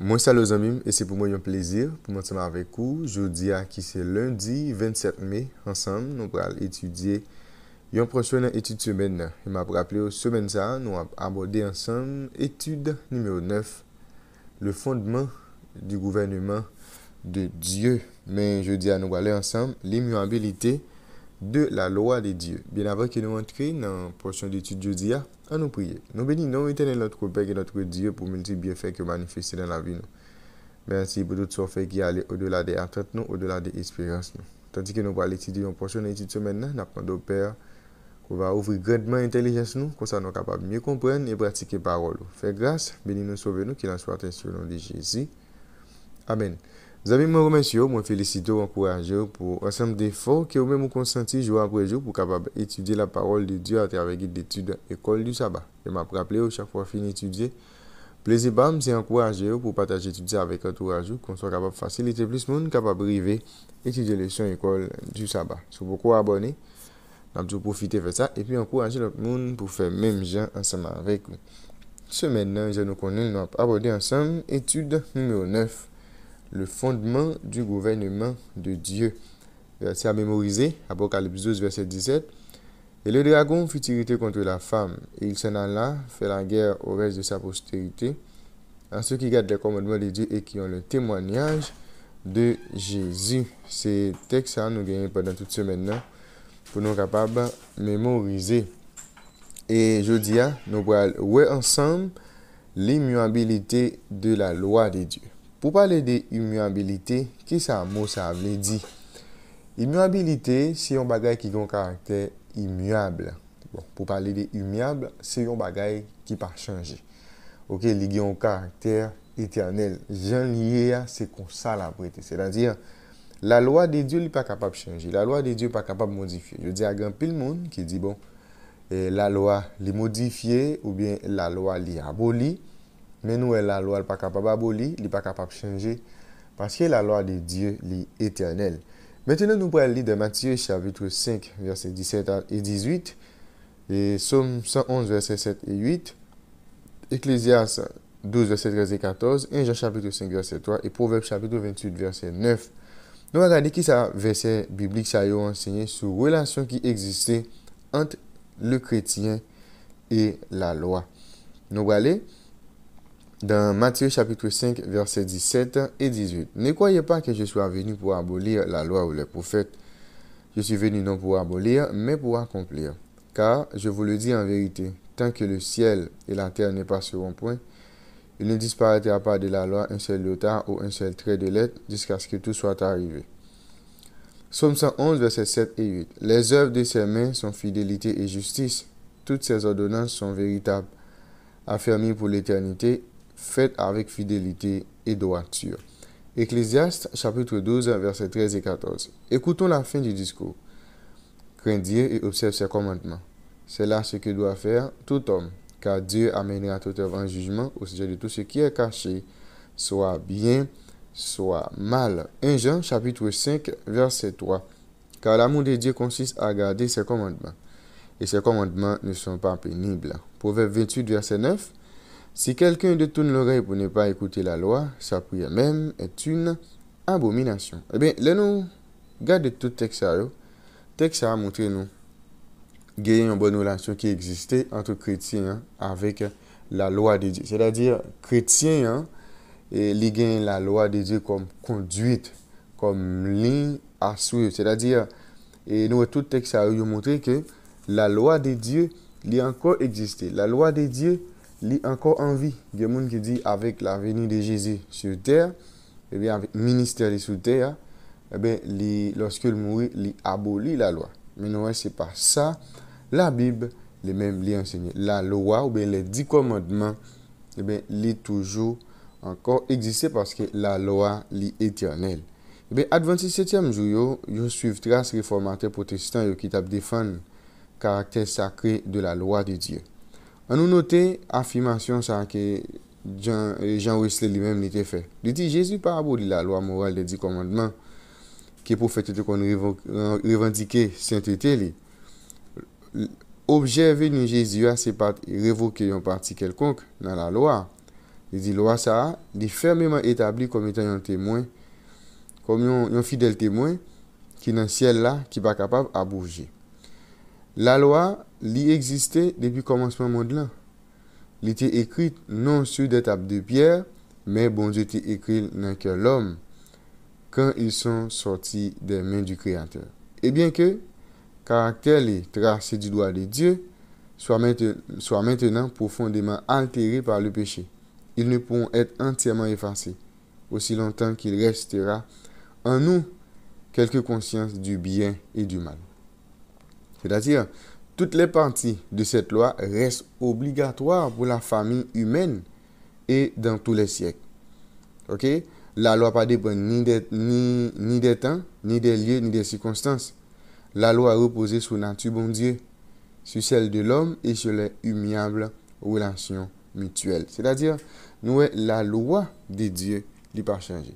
Mwen salo zanmim, e se pou mwen yon plezir pou mwant seman avekou. Jodi a ki se lundi, 27 me, ansam, nou pral etudye yon pronswen nan etude semen. Yon e mwen apraple yo semen sa, nou ap abode ansam etude nimeyo 9, le fondman di gouvennman de Diyo. Men jodi a nou prale ansam, l'imuabilite. 2. La loa ah, de Diyo. Bien avan ki nou antre nan porsyon diti Diyo diya, an nou priye. Nou beni nou itene lout koupeke lout kou Diyo pou mouti biye fek yo manifeste nan la vi nou. Mersi pou dout sofe ki ale o dola de atret nou, o dola de espirans nou. Tanti ki nou pali titi yon porsyon nan iti tsemen nan, nap kando per, kou va ouvri gredman intelijens nou, konsa nou kapab mye komprenne e pratike parolo. Fe grase, beni nou sove nou, ki lan sou atensyon nou de Jezi. Amen. Zabi mwen remens yo, mwen felisito an kouraj yo pou ansanm defo ki yo mwen mwen konsanti jou an kouraj yo pou kapab etudye la parol de Diyo ati ave git detude ekol du Saba. Je mwen apraple yo chak fwa fin etudye. Plezi bam, zi an kouraj yo pou pataj etudye avek an kouraj yo kon so kapab fasilite blis moun kapab rive etudye lesyon ekol du Saba. Sou pou kou abone, nan pou profite fe sa, e pi an kouraj yo lop moun pou fe menm jan ansanm avek. Semenan, je nou konen nou ap abode ansanm etude mwen mwen 9. le fondement du gouvernement de Dieu. C'est à mémoriser, Apocalypse 12, verset 17. Et le dragon fut irrité contre la femme, et il s'en alla, fait la guerre au reste de sa postérité, à ceux qui gardent les commandements de Dieu et qui ont le témoignage de Jésus. C'est texte que nous gagnons pendant toute semaine pour nous capables de mémoriser. Et je dis, nous allons ensemble l'immuabilité de la loi de Dieu. Pou pale de imuabilite, ki sa a mou sa avle di? Imuabilite, se yon bagay ki gwen karakter imuable. Bon, pou pale de imuable, se yon bagay ki pa chanje. Ok, li gwen karakter eternel. Jan liye ya, se kon sa la brete. Se dan dir, la loa de Diyo li pa kapab chanje. La loa de Diyo pa kapab modifiye. Je di agen pil moun ki di bon, eh, la loa li modifiye ou bien la loa li aboli. men nou e la loi li pa kapap aboli, li pa kapap chanje, paske la loi de Diyo li eternel. Metenè nou pral li de Matyeu, chapitou 5, verset 17 et 18, et Somme 111, verset 7 et 8, Eklésias 12, verset 13 et 14, en Jean chapitou 5, verset 3, et Proverbe chapitou 28, verset 9. Nou pral li ki sa verset biblik sa yo ansegne sou relasyon ki egziste ant le kretien e la loi. Nou pral li... dans Matthieu chapitre 5, versets 17 et 18. Ne croyez pas que je sois venu pour abolir la loi ou les prophètes. Je suis venu non pour abolir, mais pour accomplir. Car, je vous le dis en vérité, tant que le ciel et la terre ne passeront point, il ne disparaîtra pas de la loi un seul lotard ou un seul trait de lettre jusqu'à ce que tout soit arrivé. Psaume 111, versets 7 et 8. Les œuvres de ses mains sont fidélité et justice. Toutes ses ordonnances sont véritables, affermies pour l'éternité, faites avec fidélité et droiture. Ecclésiaste chapitre 12, versets 13 et 14. Écoutons la fin du discours. Crains Dieu et observe ses commandements. C'est là ce que doit faire tout homme, car Dieu amènera tout avant en jugement au sujet de tout ce qui est caché, soit bien, soit mal. 1 Jean chapitre 5, verset 3. Car l'amour de Dieu consiste à garder ses commandements. Et ses commandements ne sont pas pénibles. Proverbe 28, verset 9. Si quelqu'un détourne l'oreille pour ne pas écouter la loi, sa prière même est une abomination. Eh bien, là, nous, regardons tout texte Le texte à montrer nous gagner une bonne relation qui existait entre chrétiens avec la loi de Dieu. C'est-à-dire, chrétiens, hein, et la loi de Dieu comme conduite, comme ligne à suivre. C'est-à-dire, et nous, tout texte a montré que la loi de Dieu, il encore existé. La loi de Dieu, li ankon anvi. Gen moun ki di, avèk la veni de Jezi sou ter, e ministeri sou ter, e lòske l moui, li aboli la loa. Menouè, se pa sa, la Bib, le mèm li ensegne. La loa, oube, le di komodman, e li toujou ankon egzise, pòske la loa li etyonel. Ad 27e jou, yo suiv tras reformate potestan, yo ki tap defan karakter sakre de la loa de Diyo. An nou note afimasyon sa ke Jean eh, Wesley li menm li te fe. Li di, jesu pa abou li la loa moral li di komandman ki pou fete te kon revandike sentete li. Objeve ni jesu a se revoke yon parti kelkonk nan la loa. Li di, loa sa, li fermeman etabli kom yon fidel temoy ki nan siel la ki ba kapab abouje. La loa L'y existait depuis le commencement de lan. était écrite non sur des tables de pierre, mais bon Dieu dans le l'homme quand l'homme quand ils sont sortis des mains du eh bien que car quel est tracé du doigt de Dieu soit maintenant, maintenant profondément altéré par le péché. Ils ne pourront être entièrement effacés aussi longtemps qu'il restera en nous quelque conscience du bien et du mal. C'est-à-dire, toutes les parties de cette loi restent obligatoires pour la famille humaine et dans tous les siècles. OK La loi ne dépend ni des ni, temps, ni des lieux, ni des circonstances. La loi repose sur la nature bon Dieu, sur celle de l'homme et sur les humiables relations mutuelles. C'est-à-dire, nous, la loi de Dieu n'est pas changée.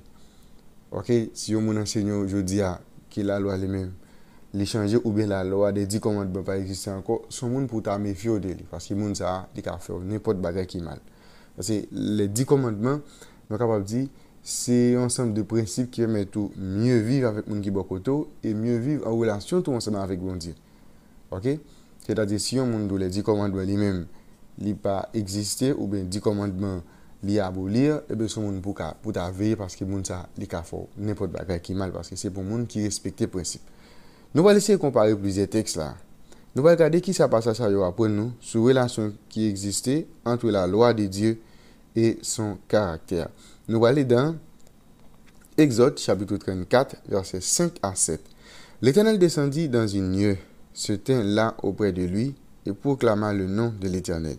OK Si vous m'enseignez aujourd'hui ah, que la loi est la même, li chanje oube la lo a de di komandman pa existen anko, son moun pou ta mefyo de li, paske moun sa li ka fe ou, ne pot bagay ki mal. Paske le di komandman, moun kapap di, se yon san de prensip ki ve metou mye vive avèk moun ki bokoto, e mye vive an wèlasyon tout moun san avèk bon di. Ok? Se ta di si yon moun do le di komandman li men, li pa existen oube di komandman li abolir, ebe son moun pou ta veye paske moun sa li ka fe ou, ne pot bagay ki mal, paske se pou moun ki respekte prensip. Nous allons essayer de comparer plusieurs textes là. Nous allons regarder qui ça passe à ça pour nous sur relation qui existait entre la loi de Dieu et son caractère. Nous allons aller dans Exode chapitre 34, verset 5 à 7. L'Éternel descendit dans une lieu, se tint là auprès de lui et proclama le nom de l'Éternel.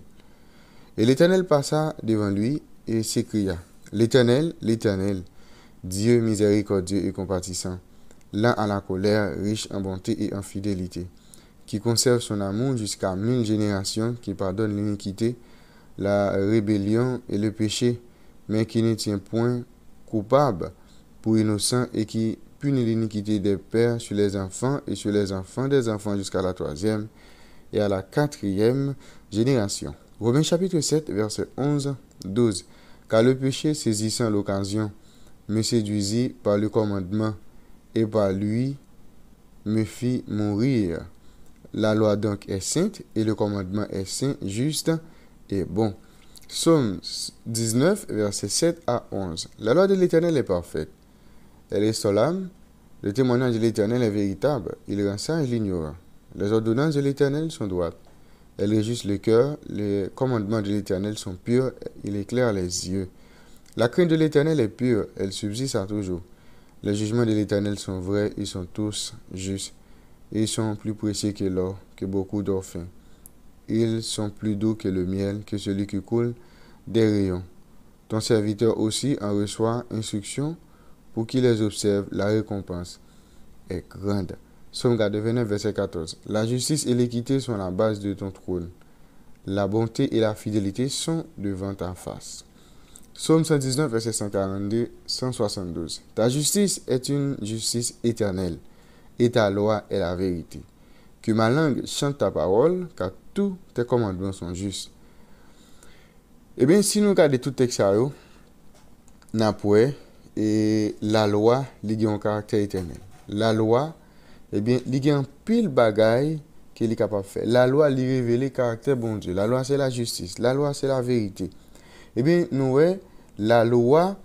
Et l'Éternel passa devant lui et s'écria, L'Éternel, l'Éternel, Dieu miséricordieux et compatissant l'un à la colère, riche en bonté et en fidélité, qui conserve son amour jusqu'à mille générations, qui pardonne l'iniquité, la rébellion et le péché, mais qui ne tient point coupable pour innocent et qui punit l'iniquité des pères sur les enfants et sur les enfants des enfants jusqu'à la troisième et à la quatrième génération. Romains chapitre 7, verset 11, 12. Car le péché saisissant l'occasion me séduisit par le commandement et par lui me fit mourir. La loi donc est sainte et le commandement est saint, juste et bon. Psaume 19, versets 7 à 11. La loi de l'Éternel est parfaite. Elle est solame. Le témoignage de l'Éternel est véritable. Il rend sage l'ignorant. Les ordonnances de l'Éternel sont droites. Elle réjouissent le cœur. Les commandements de l'Éternel sont purs. Il éclaire les yeux. La crainte de l'Éternel est pure. Elle subsiste à toujours. Les jugements de l'Éternel sont vrais, ils sont tous justes. Ils sont plus précieux que l'or, que beaucoup d'orphins. Ils sont plus doux que le miel, que celui qui coule des rayons. Ton serviteur aussi en reçoit instruction pour qu'il les observe. La récompense est grande. Somme 29, verset 14. La justice et l'équité sont la base de ton trône. La bonté et la fidélité sont devant ta face. Somme 119, verset 142, 172. Ta justis et un justis eternel. E ta loa e la verite. Ki ma lang chante ta parol, ka eh tout te komandouan son just. E ben, si nou ka de tout teksaro, na pou e, e la loa li gen an karakter eternel. La loa, e eh ben, li gen an pil bagay ki li kapap fe. La loa li revele karakter bon di. La loa se la justis. La loa se la verite. eh bien, Noé, la loi,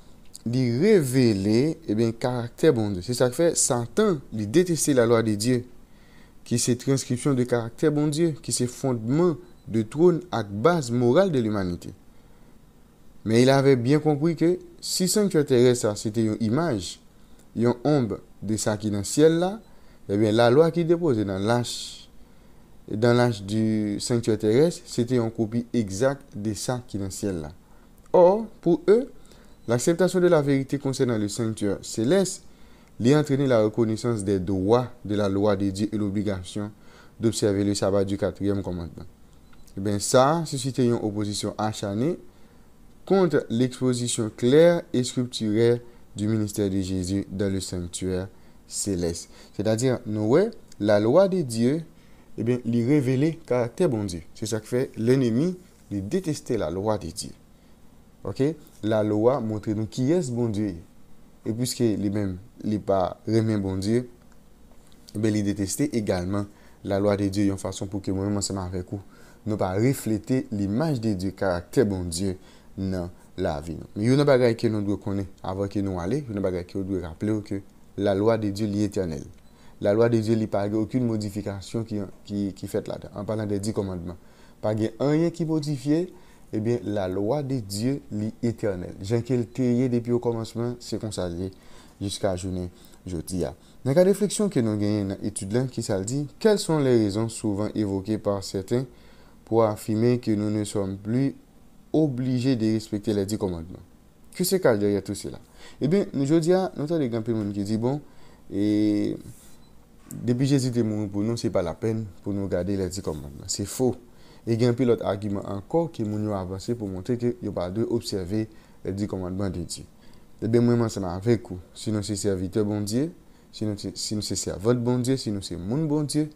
lui révéler, le eh bien, caractère bon Dieu. C'est ça qui fait Satan, lui détester la loi de Dieu, qui c'est transcription de caractère bon Dieu, qui c'est fondement de trône à base morale de l'humanité. Mais il avait bien compris que si sanctuaire terrestre, c'était une image, une ombre de ça qui est dans le ciel là, eh bien, la loi qui déposait dans l'âge, dans l'âge du sanctuaire terrestre, c'était une copie exacte de ça qui est dans le ciel là. Or, pour eux, l'acceptation de la vérité concernant le sanctuaire céleste lui entraîner la reconnaissance des droits de la loi de Dieu et l'obligation d'observer le sabbat du quatrième commandement. Et eh bien ça suscitait une opposition acharnée contre l'exposition claire et structurelle du ministère de Jésus dans le sanctuaire céleste. C'est-à-dire, Noé, la loi de Dieu, eh bien, lui révélait caractère bon Dieu. C'est ça qui fait l'ennemi de détester la loi de Dieu. Ok, la lowa montre nou ki yes bon die. E pwiske li men, li pa remen bon die, eh be li deteste egalman la lowa de die yon fason pou ke moun manseman vekou. Nou pa reflete li imaj de die karakter bon die nan la vi nou. Yon nan bagay ke nou dwe kone, avan ke nou ale, yon nan bagay ke nou dwe rappele ou ke la lowa de die li etanel. La lowa de die li pa ge okun modifikasyon ki fet la da, an palan de di komandman. Pa ge anye ki modifiye, Ebyen, eh la loa de Diyo li eternel. Jankil teye depi ou komansman se konsalye jiska jounen jodi ya. Naka defleksyon ke nou genye na etudlen ki saldi, kel son le rezon souvan evoke par seten pou afime ke nou ne som pli oblije de respekte eh bon, la di komandman. Ke se kal deri a tou sela? Ebyen, nou jodi ya, nou ta dekampi moun ki di bon, e depi jesite moun pou nou se pa la pen pou nou gade la di komandman. Se fou. Et il y a un autre argument encore qui m'a avancé pour montrer que n'y a pas de observer les 10 commandements de Dieu. Et eh bien, moi, fait avec vous. Si nous sommes serviteurs bon Dieu, si nous sommes votre bon Dieu, si nous sommes bon Dieu,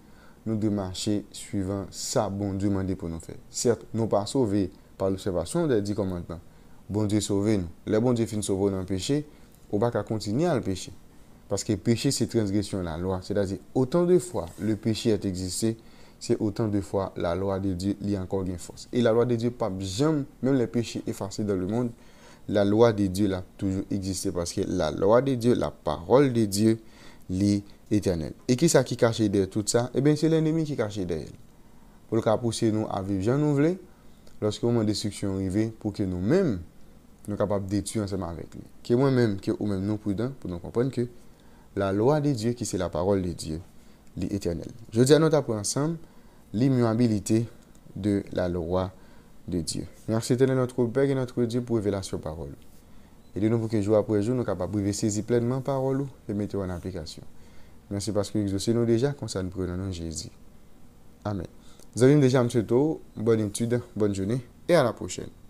nous devons marcher suivant sa bon Dieu demandé pour nous faire. Certes, nous ne sommes pas sauvés par l'observation des 10 commandements. Bon Dieu sauve nous. Le bon Dieu finit sauver dans le péché, on pas continuer à le pécher. Parce que le péché, c'est transgression de la loi. C'est-à-dire, autant de fois le péché a existé, c'est autant de fois la loi de Dieu lit encore une force. Et la loi de Dieu, pas jamais, même les péchés effacés dans le monde, la loi de Dieu a toujours existé parce que la loi de Dieu, la parole de Dieu, lit éternelle. Et qui ça qui cache derrière tout ça Eh bien, c'est l'ennemi qui cache derrière. Pour le cas pousser nous à vivre, j'en lorsque le moment de destruction arrive, pour que nous-mêmes, nous capables d'étudier ensemble avec lui. Que moi-même, que ou même nous prudents, pour nous comprendre que la loi de Dieu, qui c'est la parole de Dieu, l'est éternelle. Je dis à notre apprendre ensemble, l'immuabilité de la loi de Dieu. Merci de notre Père et notre Dieu pour révélation parole. Et de nous pour que jour après jour, nous capables de saisir pleinement parole et mettre en application. Merci parce que nous nous déjà, concernant nous prenons Jésus. Amen. Vous avez déjà, M. bonne étude, bonne journée et à la prochaine.